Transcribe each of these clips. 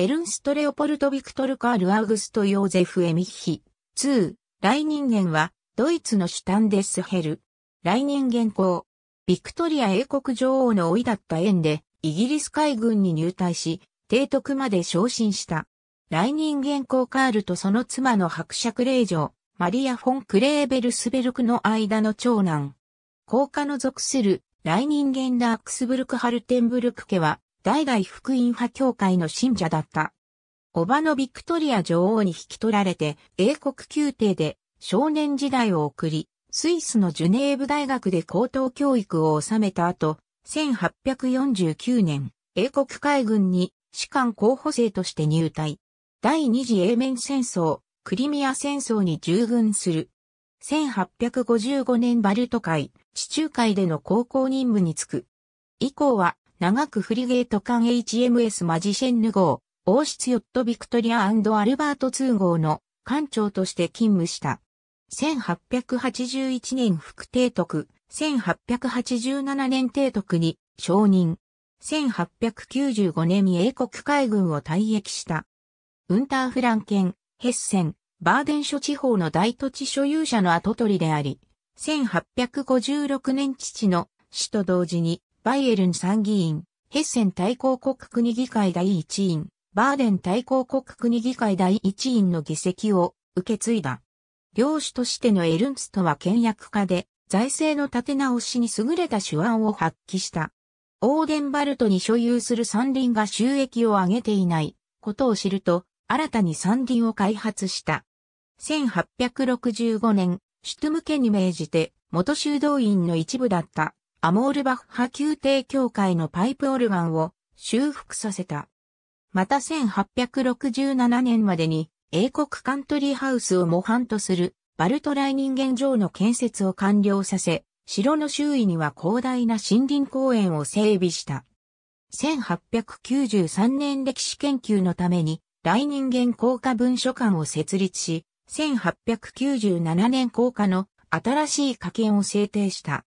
エルンスト・レオポルト・ビクトル・カール・アウグスト・ヨーゼフ・エミッヒ、2、来人間は、ドイツのシュタンデスヘル。来人間公。ビクトリア英国女王の老いだった縁で、イギリス海軍に入隊し、提督まで昇進した。来人間公カールとその妻の伯爵令嬢、マリア・フォン・クレーベルスベルクの間の長男。公家の属する、来人間ダークスブルク・ハルテンブルク家は、代々福音派教会の信者だった。叔母のビクトリア女王に引き取られて、英国宮廷で少年時代を送り、スイスのジュネーブ大学で高等教育を収めた後、1849年、英国海軍に士官候補生として入隊。第二次英面戦争、クリミア戦争に従軍する。1855年バルト海、地中海での高校任務に就く。以降は長くフリゲート艦 HMS マジシェンヌ号、王室ヨットビクトリアアルバート2号の艦長として勤務した。1881年副提督、1887年提督に承認。1895年に英国海軍を退役した。ウンターフランケン、ヘッセン、バーデン諸地方の大土地所有者の跡取りであり、1856年父の死と同時にバイエルン参議院、ヘッセン対抗国国議会第一委員、バーデン対抗国国議会第一委員の議席を受け継いだ。領主としてのエルンストは倹約家で、財政の立て直しに優れた手腕を発揮した。オーデンバルトに所有する山林が収益を上げていないことを知ると、新たに山林を開発した。1865年、シュトゥムに命じて、元修道院の一部だったアモールバッハ宮廷教会のパイプオルガンを修復させた。また1867年までに英国カントリーハウスを模範とするバルトライ人間城の建設を完了させ、城の周囲には広大な森林公園を整備した。1893年歴史研究のために、大人間効果文書館を設立し、1897年効果の新しい家計を制定した。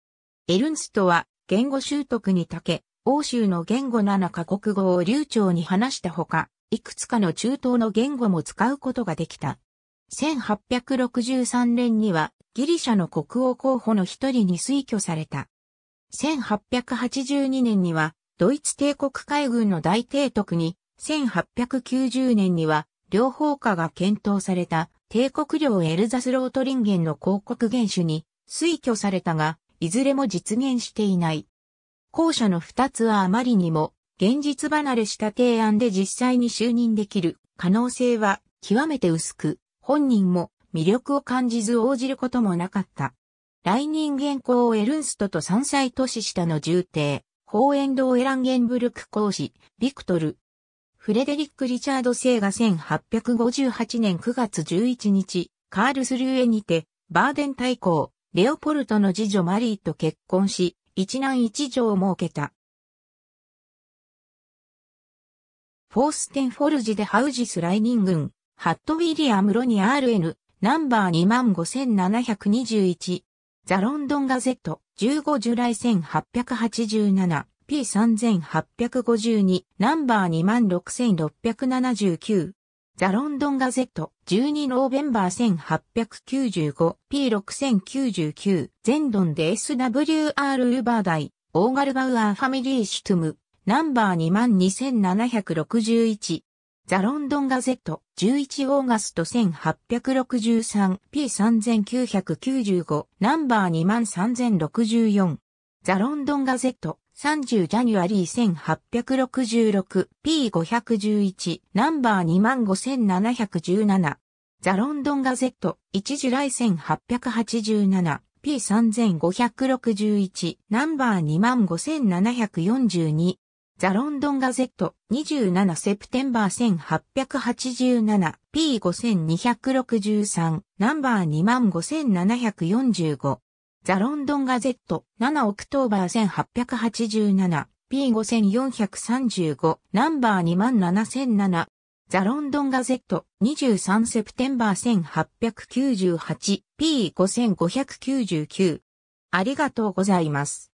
エルンストは言語習得にたけ、欧州の言語7カ国語を流暢に話したほか、いくつかの中東の言語も使うことができた。1863年にはギリシャの国王候補の一人に推挙された。1882年にはドイツ帝国海軍の大帝督に、1890年には両方下が検討された帝国領エルザスロートリンゲンの広告元首に推挙されたが、いずれも実現していない。後者の二つはあまりにも、現実離れした提案で実際に就任できる可能性は極めて薄く、本人も魅力を感じず応じることもなかった。来人原稿をエルンストと3歳年下の重帝、ホーエンドー・エランゲンブルク講師、ビクトル。フレデリック・リチャード生が1858年9月11日、カールスルーエにて、バーデン大公、レオポルトの次女マリーと結婚し、一男一女を設けた。フォーステンフォルジでハウジスライニングン、ハットウィリアムロニ RN、ナンバー25721、ザ・ロンドンガゼット、15ジュライ1887、P3852、ナンバー26679、ザ・ロンドン・ガゼット、12ノーベンバー 1895P6099、ゼンドンで SWR ウバー大、オーガルバウアーファミリーシュトゥム、ナンバー22761。ザ・ロンドン・ガゼット、11オーガスト 1863P3995、ナンバー23064。ザ・ロンドン・ガゼット、30ジャニュアリー 1866P511 ナンバー25717ザ・ロンドン・ガゼット1ジュライ 1887P3561 ナンバー25742ザ・ロンドン・ガゼット27セプテンバー 1887P5263 ナンバー25745ザ・ロンドン・ガゼット、7オクトーバー1887、P5435、ナンバー27007、ザ・ロンドン・ガゼット、23セプテンバー1898、P5599。ありがとうございます。